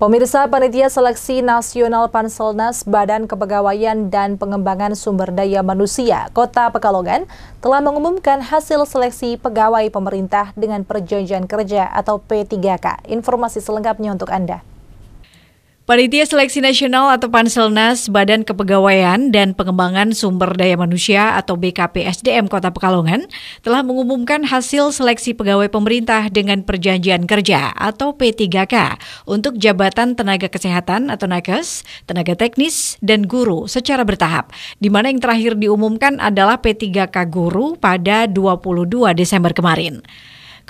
Pemirsa Panitia Seleksi Nasional Panselnas Badan Kepegawaian dan Pengembangan Sumber Daya Manusia Kota Pekalongan telah mengumumkan hasil seleksi pegawai pemerintah dengan perjanjian kerja atau P3K. Informasi selengkapnya untuk Anda. Panitia Seleksi Nasional atau Panselnas Badan Kepegawaian dan Pengembangan Sumber Daya Manusia atau BKPSDM Kota Pekalongan telah mengumumkan hasil seleksi pegawai pemerintah dengan perjanjian kerja atau P3K untuk jabatan tenaga kesehatan atau nakes, tenaga teknis, dan guru secara bertahap, di mana yang terakhir diumumkan adalah P3K guru pada 22 Desember kemarin.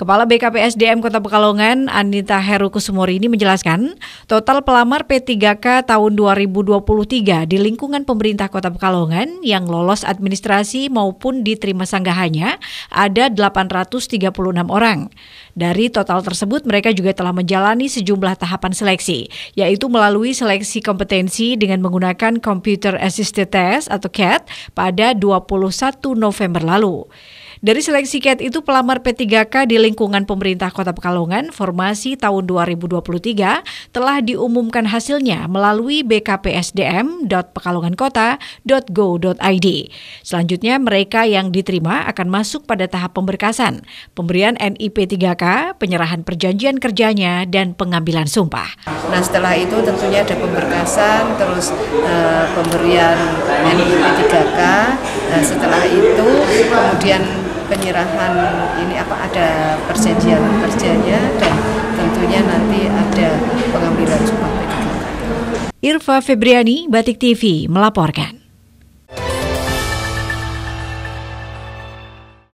Kepala BKPSDM Kota Pekalongan, Anita Heru Kusumori ini menjelaskan, total pelamar P3K tahun 2023 di lingkungan pemerintah Kota Pekalongan yang lolos administrasi maupun diterima sanggahannya ada 836 orang. Dari total tersebut, mereka juga telah menjalani sejumlah tahapan seleksi, yaitu melalui seleksi kompetensi dengan menggunakan Computer Assisted Test atau CAT pada 21 November lalu. Dari seleksi CAT itu pelamar P3K di lingkungan pemerintah Kota Pekalongan formasi tahun 2023 telah diumumkan hasilnya melalui bkpsdm.pekalongankota.go.id. Selanjutnya mereka yang diterima akan masuk pada tahap pemberkasan, pemberian NIP 3K, penyerahan perjanjian kerjanya dan pengambilan sumpah. Nah, setelah itu tentunya ada pemberkasan terus eh, pemberian NIP 3K penyerahan ini apa ada perjanjian kerjanya dan tentunya nanti ada pengambilan sumpah Irfa Febriani, Batik TV melaporkan.